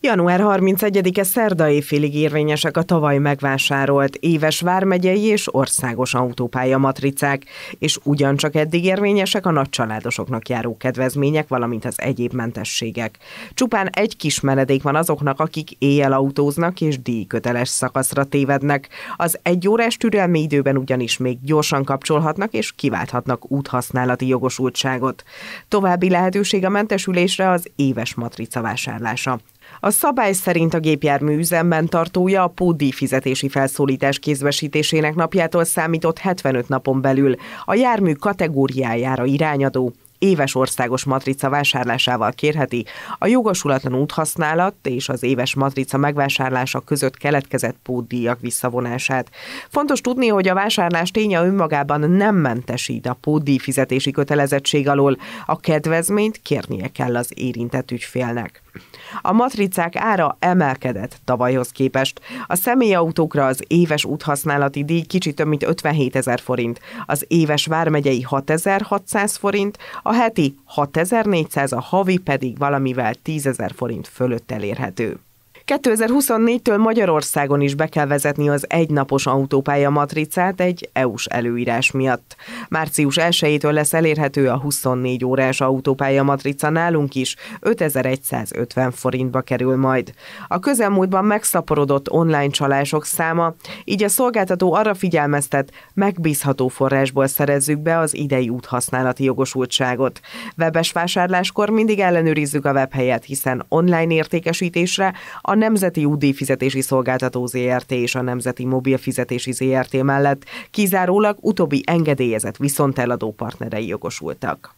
Január 31-e szerda éjfélig érvényesek a tavaly megvásárolt éves vármegyei és országos autópálya matricák, és ugyancsak eddig érvényesek a nagy családosoknak járó kedvezmények, valamint az egyéb mentességek. Csupán egy kis menedék van azoknak, akik éjjel autóznak és díjköteles szakaszra tévednek. Az egy órás türelmi időben ugyanis még gyorsan kapcsolhatnak és kiválthatnak úthasználati jogosultságot. További lehetőség a mentesülésre az éves matrica vásárlása. A szabály szerint a gépjármű üzemben tartója a pódi fizetési felszólítás kézbesítésének napjától számított 75 napon belül a jármű kategóriájára irányadó éves országos matrica vásárlásával kérheti a jogosulatlan úthasználat és az éves matrica megvásárlása között keletkezett pótdíjak visszavonását. Fontos tudni, hogy a vásárlás ténye önmagában nem mentesít a pótdíj fizetési kötelezettség alól, a kedvezményt kérnie kell az érintett ügyfélnek. A matricák ára emelkedett tavalyhoz képest. A személyautókra az éves úthasználati díj kicsit több mint 57 ezer forint, az éves vármegyei 6600 forint, a heti 6400, a havi pedig valamivel 10 ezer forint fölött elérhető. 2024-től Magyarországon is be kell vezetni az egynapos autópálya matricát egy EU-s előírás miatt. Március 1-től lesz elérhető a 24 órás autópálya matrica nálunk is, 5150 forintba kerül majd. A közelmúltban megszaporodott online csalások száma, így a szolgáltató arra figyelmeztet, megbízható forrásból szerezzük be az idei úthasználati jogosultságot. Webes vásárláskor mindig ellenőrizzük a webhelyet, hiszen online értékesítésre a Nemzeti UDI Fizetési Szolgáltató ZRT és a Nemzeti Mobil Fizetési ZRT mellett kizárólag utóbbi engedélyezett viszonteladó partnerei jogosultak.